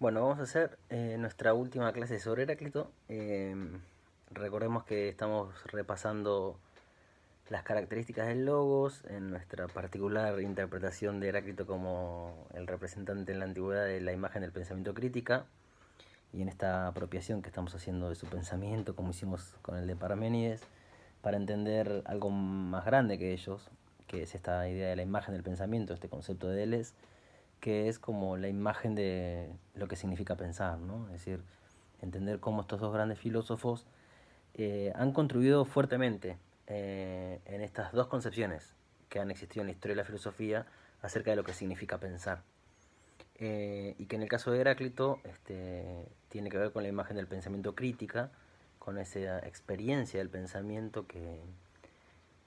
Bueno, vamos a hacer eh, nuestra última clase sobre Heráclito. Em, recordemos que estamos repasando las características del logos en nuestra particular interpretación de Heráclito como el representante en la antigüedad de la imagen del pensamiento crítica y en esta apropiación que estamos haciendo de su pensamiento, como hicimos con el de Parmenides, para entender algo más grande que ellos, que es esta idea de la imagen del pensamiento, este concepto de Deleuze que es como la imagen de lo que significa pensar, Es decir, entender cómo estos dos grandes filósofos eh, han contribuido fuertemente eh, en estas dos concepciones que han existido en la historia de la filosofía acerca de lo que significa pensar. Eh, y que en el caso de Heráclito este, tiene que ver con la imagen del pensamiento crítica, con esa experiencia del pensamiento que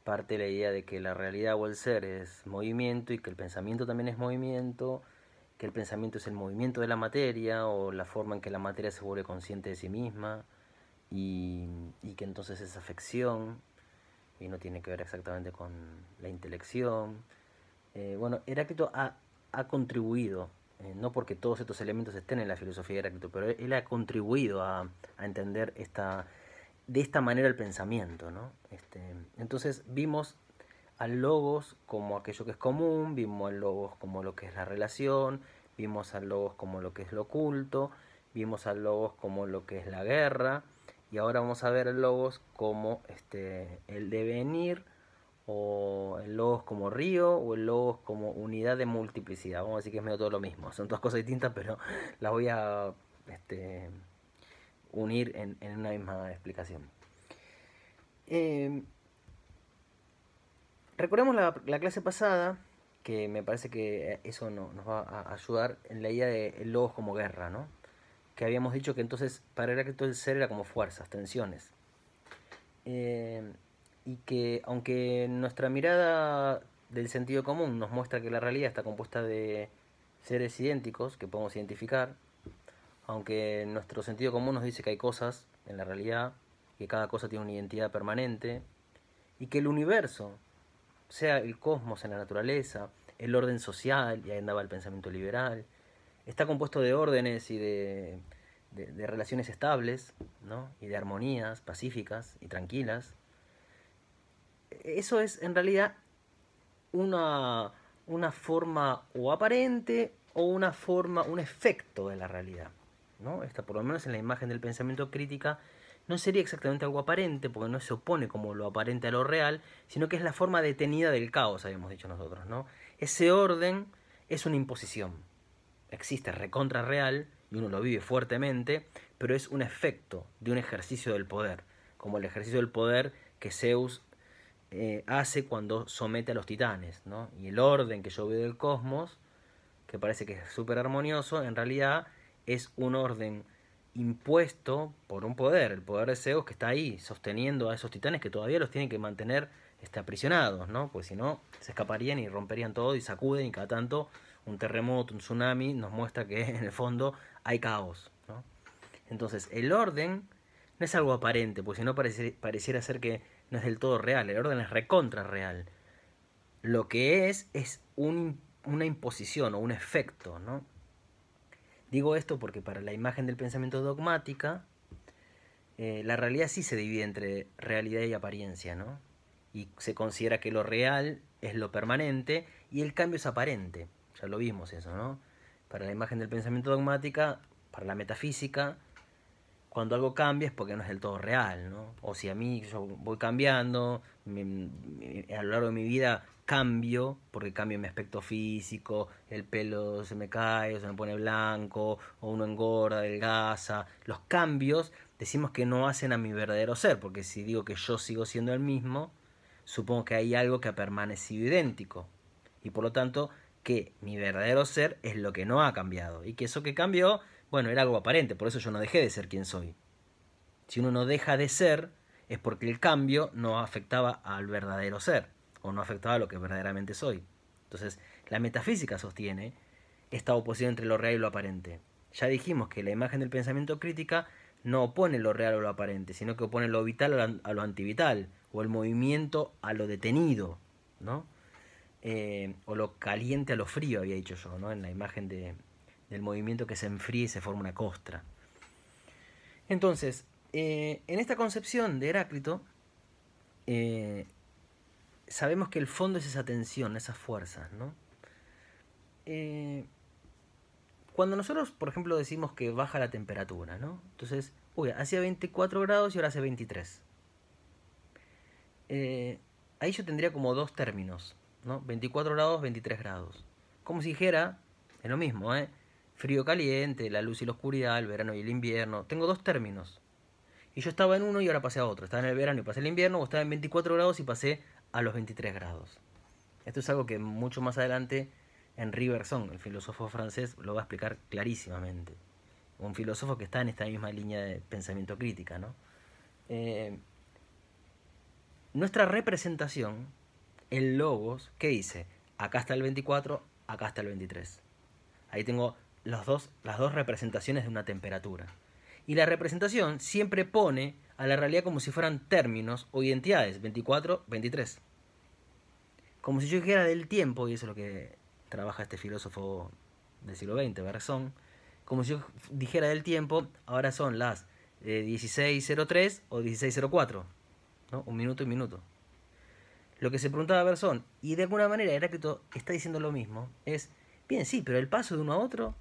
parte de la idea de que la realidad o el ser es movimiento y que el pensamiento también es movimiento que el pensamiento es el movimiento de la materia o la forma en que la materia se vuelve consciente de sí misma y, que entonces es afección y no tiene que ver exactamente con la intelección. Eh, bueno, Heráclito ha, contribuido, eh, no porque todos estos elementos estén en la filosofía de Heráclito, pero él, ha contribuido a, entender esta, de esta manera el pensamiento. ¿no? Este, entonces vimos al logos como aquello que es común, vimos al logos como lo que es la relación, vimos al logos como lo que es lo oculto, vimos al logos como lo que es la guerra, y ahora vamos a ver al logos como este, el devenir, o el logos como río, o el logos como unidad de multiplicidad. Vamos a decir que es medio todo lo mismo, son dos cosas distintas, pero las voy a este, unir en, una misma explicación. Em, Recordemos la, clase pasada, que me parece que eh, eso nos va a ayudar en la idea de logos como guerra, ¿no? Que habíamos dicho que entonces para Heráclito el ser era como fuerzas, tensiones. Eh, y que aunque nuestra mirada del sentido común nos muestra que la realidad está compuesta de seres idénticos que podemos identificar, aunque nuestro sentido común nos dice que hay cosas en la realidad, que cada cosa tiene una identidad permanente, y que el universo sea el cosmos en la naturaleza, el orden social, y ahí andaba el pensamiento liberal, está compuesto de órdenes y de, de, relaciones estables, ¿no? y de armonías pacíficas y tranquilas. Eso es en realidad una, una forma o aparente o una forma, un efecto de la realidad. ¿no? Esta, por lo menos en la imagen del pensamiento crítica no sería exactamente algo aparente, porque no se opone como lo aparente a lo real, sino que es la forma detenida del caos, habíamos dicho nosotros, ¿no? Ese orden es una imposición. Existe recontra real, y uno lo vive fuertemente, pero es un efecto de un ejercicio del poder, como el ejercicio del poder que Zeus eh, hace cuando somete a los titanes, ¿no? Y el orden que yo veo del cosmos, que parece que es súper armonioso, en realidad es un orden impuesto por un poder, el poder de Zeus que está ahí sosteniendo a esos titanes que todavía los tienen que mantener este, aprisionados, ¿no? Pues si no, se escaparían y romperían todo y sacuden y cada tanto un terremoto, un tsunami nos muestra que en el fondo hay caos, ¿no? Entonces, el orden no es algo aparente, pues si no pareciera ser que no es del todo real, el orden es recontra real. Lo que es es una imposición o un efecto, ¿no? Digo esto porque para la imagen del pensamiento dogmática, eh, la realidad sí se divide entre realidad y apariencia, ¿no? Y se considera que lo real es lo permanente y el cambio es aparente. Ya lo vimos eso, ¿no? Para la imagen del pensamiento dogmática, para la metafísica, cuando algo cambia es porque no es del todo real, ¿no? O si a mí yo voy cambiando, a lo largo de mi vida cambio, porque cambio mi aspecto físico, el pelo se me cae, se me pone blanco, o uno engorda, adelgaza, los cambios decimos que no hacen a mi verdadero ser, porque si digo que yo sigo siendo el mismo, supongo que hay algo que ha permanecido idéntico. Y por lo tanto, que mi verdadero ser es lo que no ha cambiado. Y que eso que cambió, bueno, era algo aparente, por eso yo no dejé de ser quien soy. Si uno no deja de ser, es porque el cambio no afectaba al verdadero ser no afectaba a lo que verdaderamente soy. Entonces, la metafísica sostiene esta oposición entre lo real y lo aparente. Ya dijimos que la imagen del pensamiento crítica no opone lo real o lo aparente, sino que opone lo vital a lo antivital, o el movimiento a lo detenido, ¿no? Eh, o lo caliente a lo frío, había dicho yo, ¿no? En la imagen del movimiento que se enfría y se forma una costra. Entonces, eh, en esta concepción de Heráclito, eh, sabemos que el fondo es esa tensión, esas fuerzas, ¿no? Eh, cuando nosotros, por ejemplo, decimos que baja la temperatura, ¿no? Entonces, uy, hacía 24 grados y ahora hace 23. Eh, ahí yo tendría como dos términos, ¿no? 24 grados, 23 grados. Como si dijera, es lo mismo, ¿eh? Frío caliente, la luz y la oscuridad, el verano y el invierno. Tengo dos términos. Y yo estaba en uno y ahora pasé a otro. Estaba en el verano y pasé el invierno, o estaba en 24 grados y pasé a los 23 grados. Esto es algo que mucho más adelante en riverson el filósofo francés, lo va a explicar clarísimamente. Un filósofo que está en esta misma línea de pensamiento crítica. ¿no? Eh, nuestra representación, el logos, ¿qué dice? Acá está el 24, acá está el 23. Ahí tengo los dos, las dos representaciones de una temperatura. Y la representación siempre pone a la realidad como si fueran términos o identidades, 24, 23 como si yo dijera del tiempo, y eso es lo que trabaja este filósofo del siglo XX, Bergson, como si yo dijera del tiempo, ahora son las 16.03 eh, o 16.04, ¿no? un minuto y minuto. Lo que se preguntaba Bersón, y de alguna manera Heráclito está diciendo lo mismo, es, bien, sí, pero el paso de uno a otro,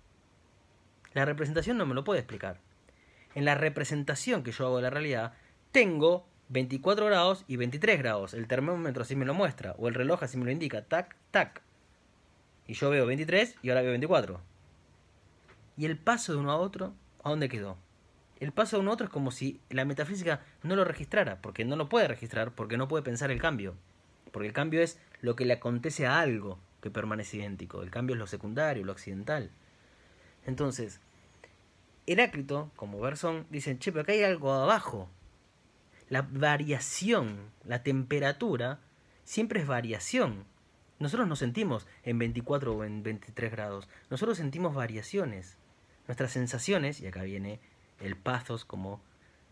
la representación no me lo puede explicar. En la representación que yo hago de la realidad, tengo 24 grados y 23 grados. El termómetro así me lo muestra, o el reloj así me lo indica, tac, tac. Y yo veo 23 y ahora veo 24. Y el paso de uno a otro, ¿a dónde quedó? El paso de uno a otro es como si la metafísica no lo registrara, porque no lo puede registrar, porque no puede pensar el cambio. Porque el cambio es lo que le acontece a algo que permanece idéntico. El cambio es lo secundario, lo accidental. Entonces, Heráclito, como Bersón, dicen, che, pero acá hay algo abajo la variación, la temperatura, siempre es variación. Nosotros no sentimos en 24 o en 23 grados, nosotros sentimos variaciones. Nuestras sensaciones, y acá viene el pathos, como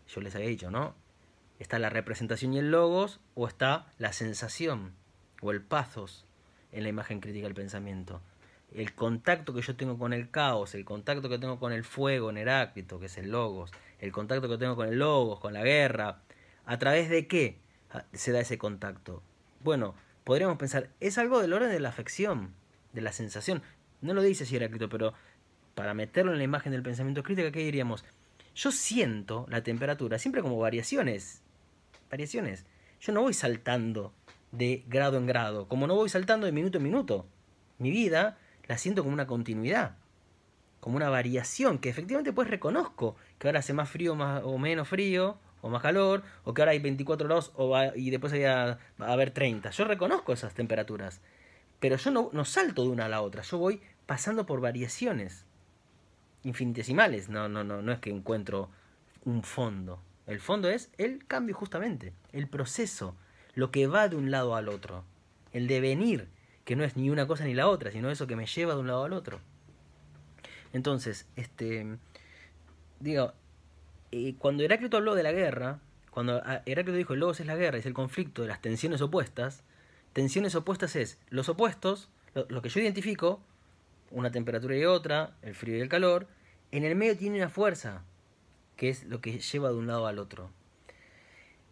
yo les había dicho, ¿no? Está la representación y el logos, o está la sensación, o el pathos en la imagen crítica del pensamiento. El contacto que yo tengo con el caos, el contacto que tengo con el fuego en Heráclito, que es el logos, el contacto que tengo con el logos, con la guerra, ¿A través de qué se da ese contacto? Bueno, podríamos pensar, es algo del orden de la afección, de la sensación. No lo dice si Heráclito, pero para meterlo en la imagen del pensamiento crítico, ¿qué diríamos? Yo siento la temperatura siempre como variaciones. Variaciones. Yo no voy saltando de grado en grado, como no voy saltando de minuto en minuto. Mi vida la siento como una continuidad, como una variación, que efectivamente pues reconozco que ahora hace más frío o menos frío, o más calor, o que ahora hay 24 grados o y después va a haber 30. Yo reconozco esas temperaturas, pero yo no, no, salto de una a la otra, yo voy pasando por variaciones infinitesimales. No, no, no, no es que encuentro un fondo. El fondo es el cambio justamente, el proceso, lo que va de un lado al otro, el devenir, que no es ni una cosa ni la otra, sino eso que me lleva de un lado al otro. Entonces, este, digo, cuando Heráclito habló de la guerra, cuando ah, Heráclito dijo el logos es la guerra, es el conflicto de las tensiones opuestas, tensiones opuestas es los opuestos, lo, que yo identifico, una temperatura y otra, el frío y el calor, en el medio tiene una fuerza, que es lo que lleva de un lado al otro.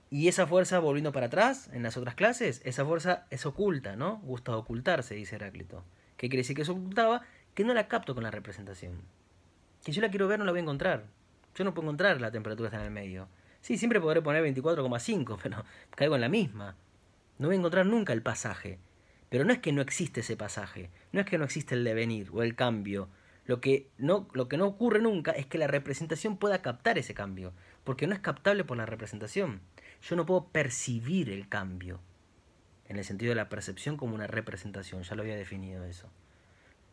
Y esa fuerza, volviendo para atrás, en las otras clases, esa fuerza es oculta, ¿no? Gusta ocultarse, dice Heráclito. ¿Qué quiere decir que se ocultaba? Que no la capto con la representación. Que yo la quiero ver, no la voy a encontrar. Yo no puedo encontrar la temperatura que está en el medio. Sí, siempre podré poner 24,5, pero caigo en la misma. No voy a encontrar nunca el pasaje. Pero no es que no existe ese pasaje, no es que no existe el devenir o el cambio. Lo que, lo que no ocurre nunca es que la representación pueda captar ese cambio, porque no es captable por la representación. Yo no puedo percibir el cambio, en el sentido de la percepción como una representación, ya lo había definido eso.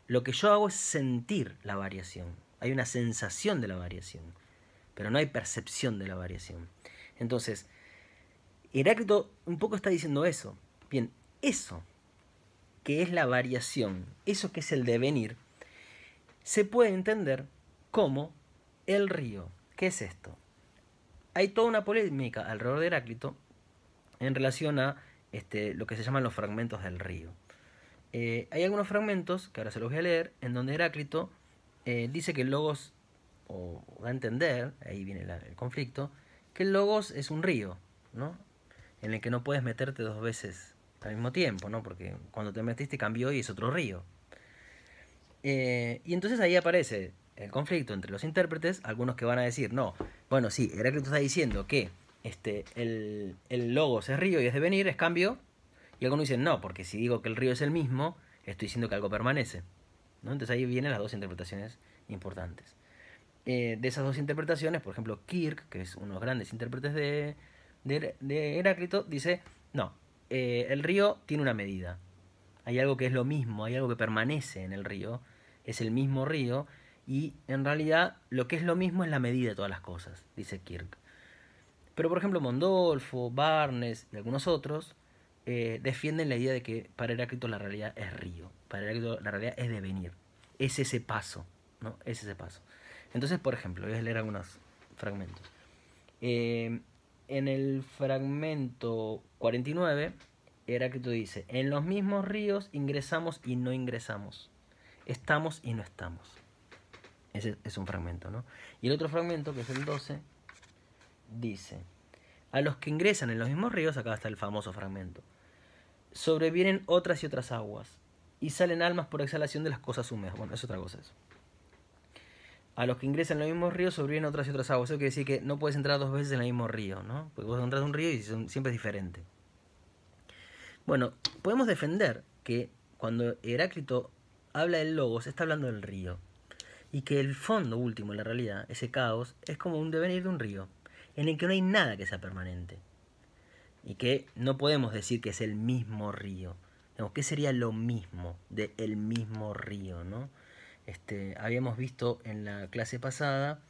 Lo que yo hago es sentir la variación, hay una sensación de la variación pero no hay percepción de la variación. Entonces, Heráclito un poco está diciendo eso. Bien, eso que es la variación, eso que es el devenir, se puede entender como el río. ¿Qué es esto? Hay toda una polémica alrededor de Heráclito en relación a este, lo que se llaman los fragmentos del río. Eh, hay algunos fragmentos, que ahora se los voy a leer, en donde Heráclito eh, dice que el logos o da a entender, ahí viene el conflicto, que el logos es un río, ¿no? En el que no puedes meterte dos veces al mismo tiempo, ¿no? Porque cuando te metiste cambió y es otro río. Eh, y entonces ahí aparece el conflicto entre los intérpretes, algunos que van a decir, no, bueno, sí, Heráclito está diciendo que este, el, logos es río y es de venir, es cambio, y algunos dicen, no, porque si digo que el río es el mismo, estoy diciendo que algo permanece. ¿no? Entonces ahí vienen las dos interpretaciones importantes. Eh, de esas dos interpretaciones, por ejemplo, Kirk, que es uno de los grandes intérpretes de, de, Heráclito, dice, no, eh, el río tiene una medida. Hay algo que es lo mismo, hay algo que permanece en el río, es el mismo río, y en realidad lo que es lo mismo es la medida de todas las cosas, dice Kirk. Pero por ejemplo, Mondolfo, Barnes y algunos otros eh, defienden la idea de que para Heráclito la realidad es río, para Heráclito la realidad es devenir, es ese paso, ¿no? Es ese paso. Entonces, por ejemplo, voy a leer algunos fragmentos. Em, en el fragmento 49, tú dice, en los mismos ríos ingresamos y no ingresamos, estamos y no estamos. Ese es un fragmento, ¿no? Y el otro fragmento, que es el 12, dice, a los que ingresan en los mismos ríos, acá está el famoso fragmento, sobrevienen otras y otras aguas, y salen almas por exhalación de las cosas húmedas. Bueno, es otra cosa eso a los que ingresan en los mismos ríos sobreviven otras y otras aguas. Eso quiere decir que no puedes entrar dos veces en el mismo río, ¿no? Porque vos entras en un río y siempre es diferente. Bueno, podemos defender que cuando Heráclito habla del logos, está hablando del río. Y que el fondo último, en la realidad, ese caos, es como un devenir de un río, en el que no hay nada que sea permanente. Y que no podemos decir que es el mismo río. ¿Qué sería lo mismo de el mismo río, no? Este, habíamos visto en la clase pasada,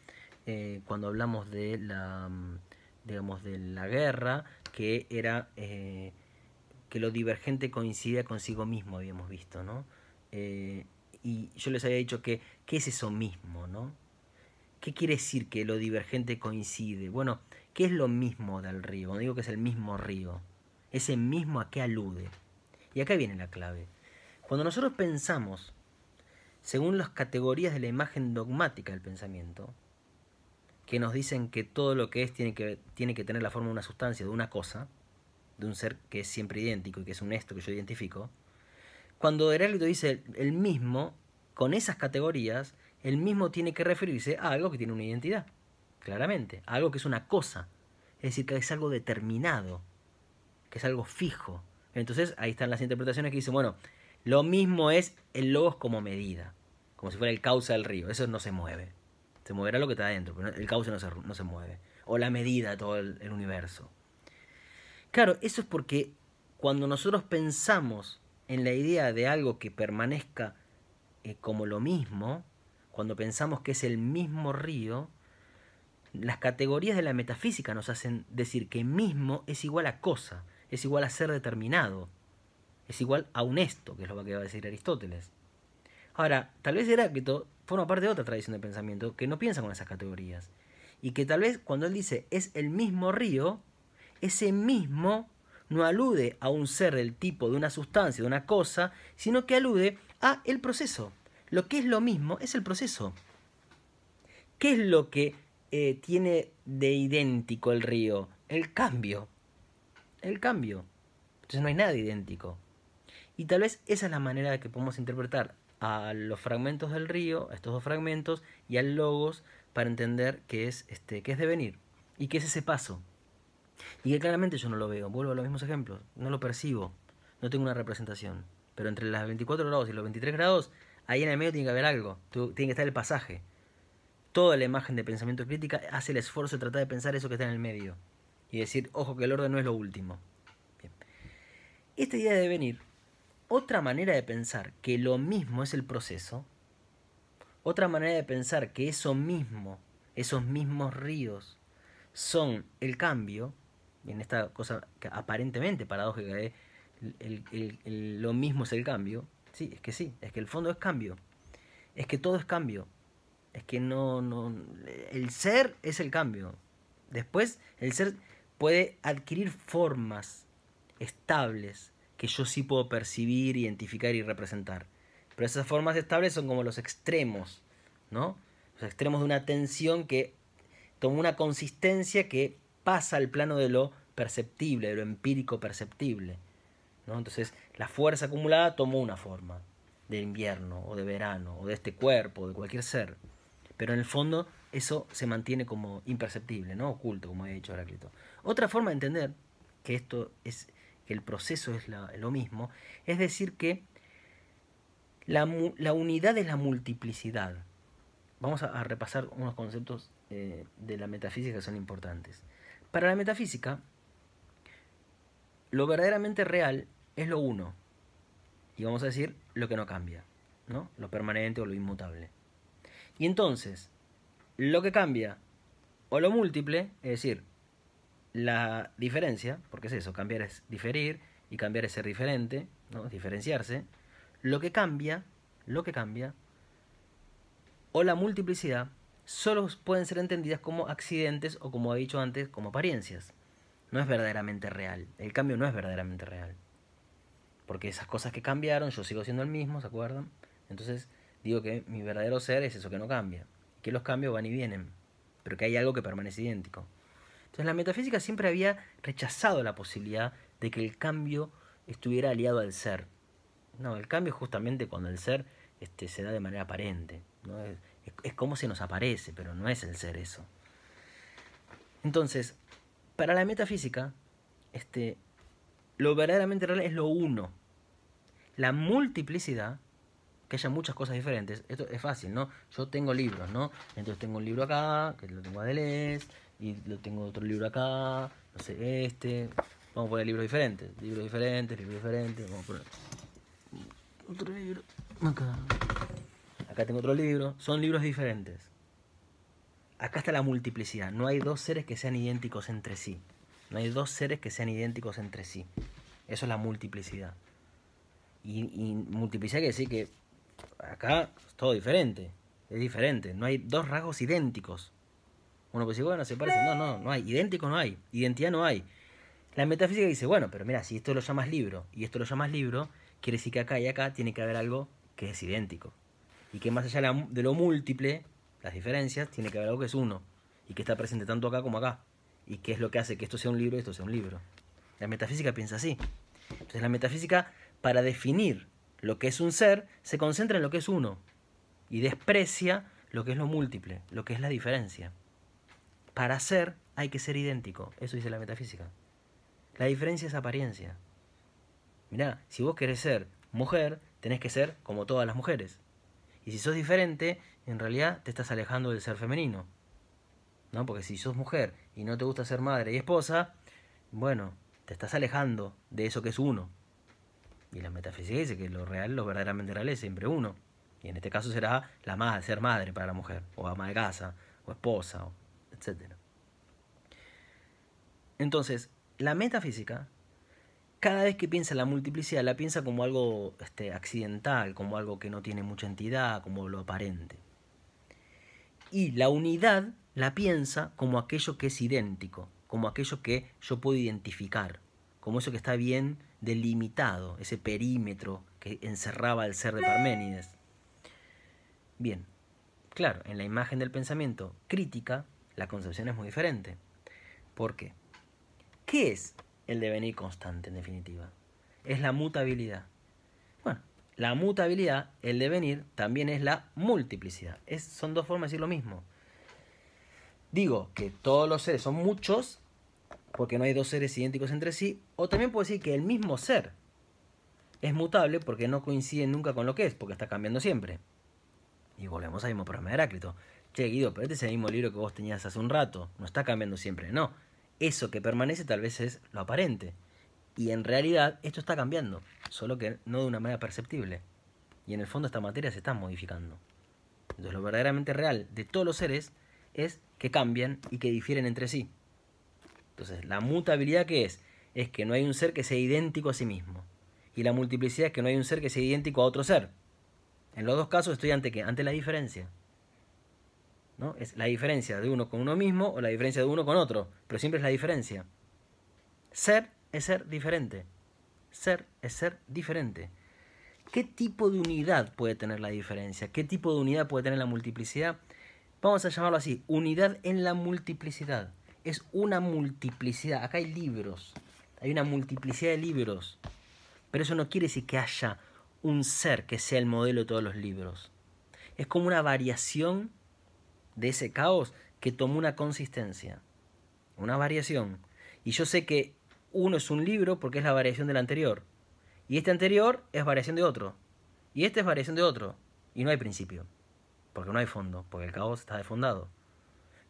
eh, cuando hablamos de la, mm, digamos, de la guerra, que era eh, que lo divergente coincidía consigo mismo, habíamos visto, ¿no? Eh, y yo les había dicho que, ¿qué es eso mismo, no? ¿Qué quiere decir que lo divergente coincide? Bueno, ¿qué es lo mismo del río? Cuando digo que es el mismo río, ese mismo a qué alude. Y acá viene la clave. Cuando nosotros pensamos según las categorías de la imagen dogmática del pensamiento, que nos dicen que todo lo que es tiene que, tiene que tener la forma de una sustancia, de una cosa, de un ser que es siempre idéntico y que es un esto que yo identifico, cuando Heráclito dice el mismo, con esas categorías, el mismo tiene que referirse a algo que tiene una identidad, claramente, a algo que es una cosa, es decir, que es algo determinado, que es algo fijo. Entonces ahí están las interpretaciones que dicen, bueno, lo mismo es el logos como medida, como si fuera el cauce del río. Eso no se mueve. Se moverá lo que está adentro, pero el cauce no se, mueve. O la medida de todo el, universo. Claro, eso es porque cuando nosotros pensamos en la idea de algo que permanezca eh, como lo mismo, cuando pensamos que es el mismo río, las categorías de la metafísica nos hacen decir que mismo es igual a cosa, es igual a ser determinado es igual a un esto, que es lo que va a decir Aristóteles. Ahora, tal vez Heráclito forma parte de otra tradición de pensamiento que no piensa con esas categorías. Y que tal vez cuando él dice es el mismo río, ese mismo no alude a un ser del tipo de una sustancia, de una cosa, sino que alude a el proceso. Lo que es lo mismo es el proceso. ¿Qué es lo que eh, tiene de idéntico el río? El cambio. El cambio. Entonces no hay nada idéntico. Y tal vez esa es la manera de que podemos interpretar a los fragmentos del río, a estos dos fragmentos, y al logos, para entender qué es, este, qué es devenir y qué es ese paso. Y que claramente yo no lo veo, vuelvo a los mismos ejemplos, no lo percibo, no tengo una representación. Pero entre los 24 grados y los 23 grados, ahí en el medio tiene que haber algo, tiene que estar el pasaje. Toda la imagen de pensamiento crítica hace el esfuerzo de tratar de pensar eso que está en el medio. Y decir, ojo que el orden no es lo último. Esta idea de devenir otra manera de pensar que lo mismo es el proceso, otra manera de pensar que eso mismo, esos mismos ríos, son el cambio, en esta cosa que aparentemente paradójica de lo mismo es el cambio, sí, es que sí, es que el fondo es cambio, es que todo es cambio, es que no, no, el ser es el cambio, después el ser puede adquirir formas estables, que yo sí puedo percibir, identificar y representar. Pero esas formas estables son como los extremos, ¿no? Los extremos de una tensión que toma una consistencia que pasa al plano de lo perceptible, de lo empírico perceptible. ¿no? Entonces, la fuerza acumulada tomó una forma de invierno o de verano o de este cuerpo, o de cualquier ser. Pero en el fondo eso se mantiene como imperceptible, ¿no? oculto, como ha dicho Heráclito. Otra forma de entender que esto es el proceso es lo mismo, es decir que la, unidad es la multiplicidad. Vamos a, repasar unos conceptos eh, de la metafísica que son importantes. Para la metafísica, lo verdaderamente real es lo uno, y vamos a decir lo que no cambia, ¿no? lo permanente o lo inmutable. Y entonces, lo que cambia o lo múltiple, es decir, la diferencia, porque es eso, cambiar es diferir y cambiar es ser diferente, ¿no? diferenciarse, lo que cambia, lo que cambia, o la multiplicidad, solo pueden ser entendidas como accidentes o como he dicho antes, como apariencias. No es verdaderamente real, el cambio no es verdaderamente real. Porque esas cosas que cambiaron, yo sigo siendo el mismo, ¿se acuerdan? Entonces digo que mi verdadero ser es eso que no cambia, que los cambios van y vienen, pero que hay algo que permanece idéntico. Entonces la metafísica siempre había rechazado la posibilidad de que el cambio estuviera aliado al ser. No, el cambio es justamente cuando el ser este, se da de manera aparente. Es, como se nos aparece, pero no es el ser eso. Entonces, para la metafísica, este, lo verdaderamente real es lo uno. La multiplicidad, que haya muchas cosas diferentes, esto es fácil, ¿no? Yo tengo libros, ¿no? Entonces tengo un libro acá, que lo tengo a Deleuze, y tengo otro libro acá, no sé, este. Vamos a poner libros diferentes, libros diferentes, libros diferentes, vamos a poner otro libro acá. Acá tengo otro libro, son libros diferentes. Acá está la multiplicidad, no hay dos seres que sean idénticos entre sí. No hay dos seres que sean idénticos entre sí. Eso es la multiplicidad. Y, y multiplicidad quiere decir que acá es todo diferente. Es diferente. No hay dos rasgos idénticos. Uno puede decir, bueno, se parece, No, no, no hay. Idéntico no hay. Identidad no hay. La metafísica dice, bueno, pero mira, si esto lo llamas libro y esto lo llamas libro, quiere decir que acá y acá tiene que haber algo que es idéntico. Y que más allá de lo múltiple, las diferencias, tiene que haber algo que es uno. Y que está presente tanto acá como acá. Y que es lo que hace que esto sea un libro y esto sea un libro. La metafísica piensa así. Entonces la metafísica, para definir lo que es un ser, se concentra en lo que es uno. Y desprecia lo que es lo múltiple, lo que es la diferencia. Para ser hay que ser idéntico. Eso dice la metafísica. La diferencia es apariencia. Mirá, si vos querés ser mujer, tenés que ser como todas las mujeres. Y si sos diferente, en realidad te estás alejando del ser femenino. ¿No? Porque si sos mujer y no te gusta ser madre y esposa, bueno, te estás alejando de eso que es uno. Y la metafísica dice que lo real, lo verdaderamente real es siempre uno. Y en este caso será la madre, ser madre para la mujer, o ama de casa, o esposa, o entonces, la metafísica, cada vez que piensa la multiplicidad, la piensa como algo este, accidental, como algo que no tiene mucha entidad, como lo aparente. Y la unidad la piensa como aquello que es idéntico, como aquello que yo puedo identificar, como eso que está bien delimitado, ese perímetro que encerraba el ser de Parménides. Bien, claro, en la imagen del pensamiento crítica, la concepción es muy diferente. ¿Por qué? ¿Qué es el devenir constante en definitiva? Es la mutabilidad. Bueno, la mutabilidad, el devenir, también es la multiplicidad. Es, son dos formas de decir lo mismo. Digo que todos los seres son muchos porque no hay dos seres idénticos entre sí, o también puedo decir que el mismo ser es mutable porque no coincide nunca con lo que es, porque está cambiando siempre. Y volvemos al mismo problema de Heráclito. Che, Guido, pero este es el mismo libro que vos tenías hace un rato, no está cambiando siempre, no. Eso que permanece tal vez es lo aparente. Y en realidad esto está cambiando, solo que no de una manera perceptible. Y en el fondo esta materia se está modificando. Entonces lo verdaderamente real de todos los seres es que cambian y que difieren entre sí. Entonces la mutabilidad que es, es que no hay un ser que sea idéntico a sí mismo. Y la multiplicidad es que no hay un ser que sea idéntico a otro ser. En los dos casos estoy ante, ¿qué? ante la diferencia. Es la diferencia de uno con uno mismo o la diferencia de uno con otro, pero siempre es la diferencia. Ser es ser diferente. Ser es ser diferente. ¿Qué tipo de unidad puede tener la diferencia? ¿Qué tipo de unidad puede tener la multiplicidad? Vamos a llamarlo así, unidad en la multiplicidad. Es una multiplicidad. Acá hay libros, hay una multiplicidad de libros, pero eso no quiere decir que haya un ser que sea el modelo de todos los libros. Es como una variación de ese caos que tomó una consistencia, una variación. Y yo sé que uno es un libro porque es la variación del anterior. Y este anterior es variación de otro. Y este es variación de otro. Y no hay principio. Porque no hay fondo. Porque el caos está defondado.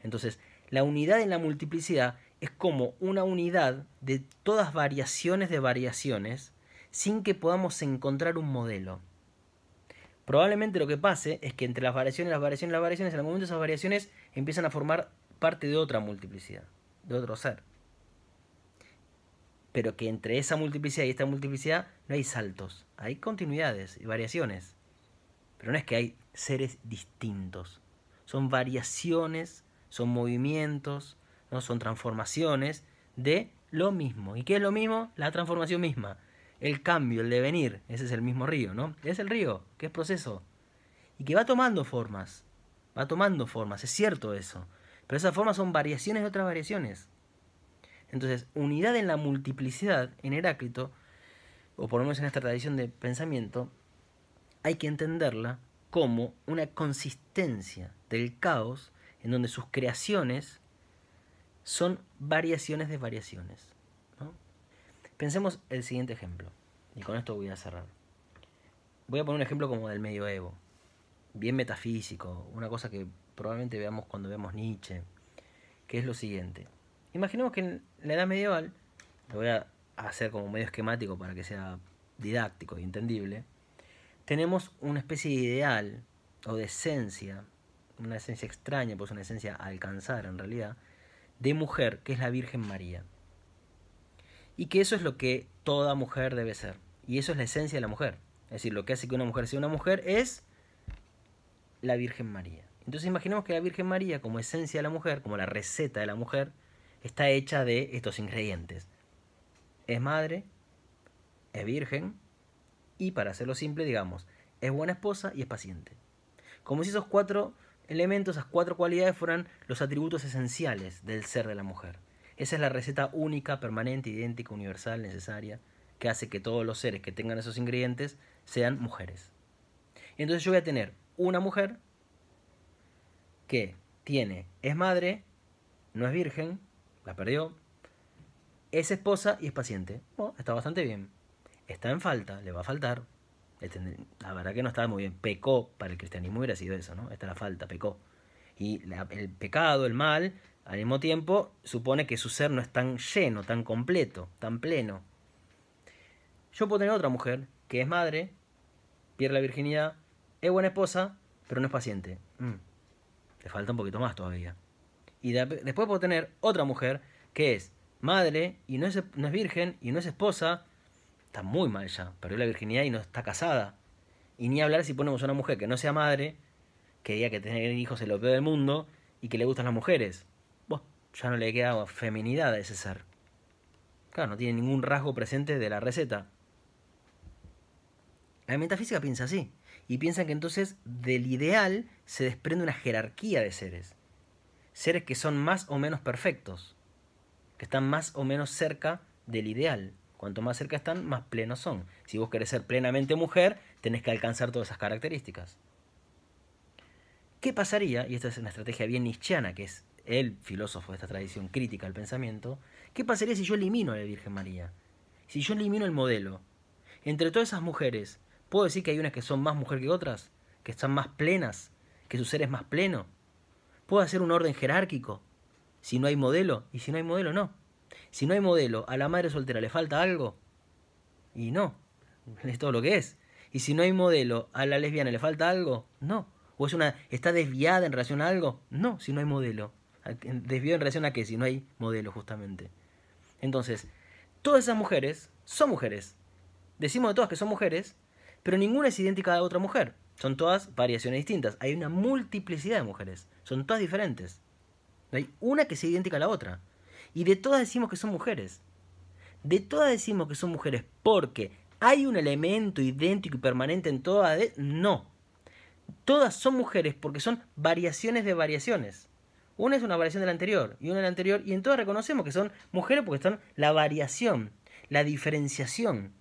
Entonces, la unidad en la multiplicidad es como una unidad de todas variaciones de variaciones sin que podamos encontrar un modelo. Probablemente lo que pase es que entre las variaciones, las variaciones, las variaciones, en el momento esas variaciones empiezan a formar parte de otra multiplicidad, de otro ser. Pero que entre esa multiplicidad y esta multiplicidad no hay saltos, hay continuidades y variaciones. Pero no es que hay seres distintos. Son variaciones, son movimientos, ¿no? son transformaciones de lo mismo. ¿Y qué es lo mismo? La transformación misma el cambio, el devenir, ese es el mismo río, ¿no? Es el río, que es proceso. Y que va tomando formas, va tomando formas, es cierto eso. Pero esas formas son variaciones de otras variaciones. Entonces, unidad en la multiplicidad, en Heráclito, o por lo menos en esta tradición de pensamiento, hay que entenderla como una consistencia del caos en donde sus creaciones son variaciones de variaciones. Pensemos el siguiente ejemplo, y con esto voy a cerrar. Voy a poner un ejemplo como del medioevo, bien metafísico, una cosa que probablemente veamos cuando veamos Nietzsche, que es lo siguiente. Imaginemos que en la edad medieval, lo voy a hacer como medio esquemático para que sea didáctico y entendible, tenemos una especie de ideal o de esencia, una esencia extraña, pues una esencia alcanzada alcanzar en realidad, de mujer, que es la Virgen María y que eso es lo que toda mujer debe ser. Y eso es la esencia de la mujer. Es decir, lo que hace que una mujer sea una mujer es la Virgen María. Entonces imaginemos que la Virgen María, como esencia de la mujer, como la receta de la mujer, está hecha de estos ingredientes. Es madre, es virgen y, para hacerlo simple, digamos, es buena esposa y es paciente. Como si esos cuatro elementos, esas cuatro cualidades fueran los atributos esenciales del ser de la mujer. Esa es la receta única, permanente, idéntica, universal, necesaria, que hace que todos los seres que tengan esos ingredientes sean mujeres. Entonces yo voy a tener una mujer que tiene, es madre, no es virgen, la perdió, es esposa y es paciente. está bastante bien. Está en falta, le va a faltar. Este, la verdad que no estaba muy bien. Pecó, para el cristianismo hubiera sido eso, ¿no? Esta la falta, pecó. Y el pecado, el mal, al mismo tiempo, supone que su ser no es tan lleno, tan completo, tan pleno. Yo puedo tener otra mujer que es madre, pierde la virginidad, es buena esposa, pero no es paciente. Mm. Le falta un poquito más todavía. Y después puedo tener otra mujer que es madre y e-, no es, virgen y no es esposa. Está muy mal ya, perdió la virginidad y no está casada. Y ni hablar si ponemos una mujer que no sea madre, que diga que tener hijos es lo peor del mundo y que le gustan las mujeres ya no le queda feminidad a ese ser. Claro, no tiene ningún rasgo presente de la receta. La metafísica piensa así. Y piensa que entonces del ideal se desprende una jerarquía de seres. Seres que son más o menos perfectos. Que están más o menos cerca del ideal. Cuanto más cerca están, más plenos son. Si vos querés ser plenamente mujer, tenés que alcanzar todas esas características. ¿Qué pasaría? Y esta es una estrategia bien nichiana que es el filósofo de esta tradición crítica al pensamiento, ¿qué pasaría si yo elimino a la Virgen María? Si yo elimino el modelo. Entre todas esas mujeres, ¿puedo decir que hay unas que son más mujer que otras? ¿Que están más plenas? ¿Que su ser es más pleno? ¿Puedo hacer un orden jerárquico? Si no hay modelo, y si no hay modelo, no. Si no hay modelo, ¿a la madre soltera le falta algo? Y no, es todo lo que es. Y si no hay modelo, ¿a la lesbiana le falta algo? No. ¿O es una, está desviada en relación a algo? No, si no hay modelo. Desvío en relación a que si no hay modelo, justamente. Entonces, todas esas mujeres son mujeres. Decimos de todas que son mujeres, pero ninguna es idéntica a otra mujer. Son todas variaciones distintas. Hay una multiplicidad de mujeres. Son todas diferentes. No hay una que sea idéntica a la otra. Y de todas decimos que son mujeres. De todas decimos que son mujeres porque hay un elemento idéntico y permanente en todas. No. Todas son mujeres porque son variaciones de variaciones. Una es una variación de la anterior y una de la anterior, y en reconocemos que son mujeres porque son la variación, la diferenciación.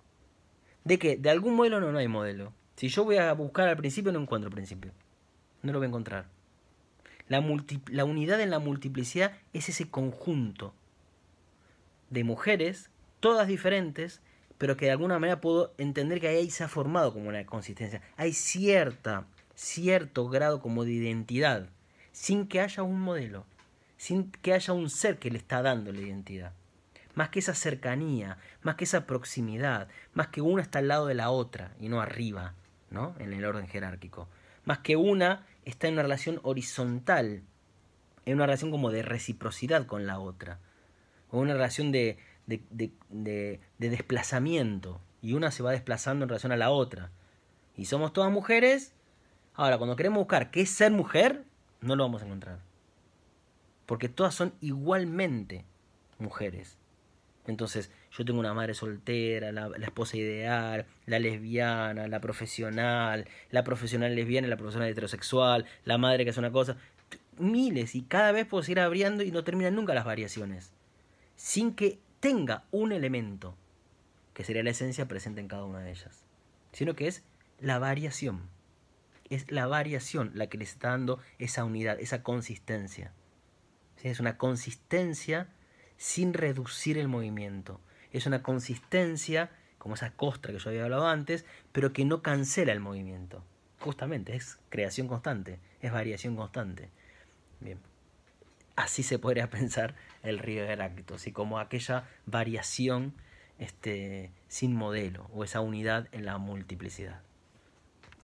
De que de algún modelo no, hay modelo. Si yo voy a buscar al principio, no encuentro al principio. No lo voy a encontrar. La, la unidad en la multiplicidad es ese conjunto de mujeres, todas diferentes, pero que de alguna manera puedo entender que ahí se ha formado como una consistencia. Hay cierta, cierto grado como de identidad sin que haya un modelo, sin que haya un ser que le está dando la identidad. Más que esa cercanía, más que esa proximidad, más que una está al lado de la otra y no arriba, ¿no? En el orden jerárquico. Más que una está en una relación horizontal, en una relación como de reciprocidad con la otra, o una relación de, de, de desplazamiento, y una se va desplazando en relación a la otra. Y somos todas mujeres. Ahora, cuando queremos buscar qué es ser mujer, no lo vamos a encontrar. Porque todas son igualmente mujeres. Entonces, yo tengo una madre soltera, la, esposa ideal, la lesbiana, la profesional, la profesional lesbiana, la profesional heterosexual, la madre que hace una cosa. Miles y cada vez puedo seguir abriendo y no terminan nunca las variaciones. Sin que tenga un elemento, que sería la esencia presente en cada una de ellas. Sino que es la variación es la variación la que les está dando esa unidad, esa consistencia. Es una consistencia sin reducir el movimiento. Es una consistencia, como esa costra que yo había hablado antes, pero que no cancela el movimiento. Justamente, es creación constante, es variación constante. Bien. Así se podría pensar el río Heráclito, así como aquella variación este, sin modelo o esa unidad en la multiplicidad.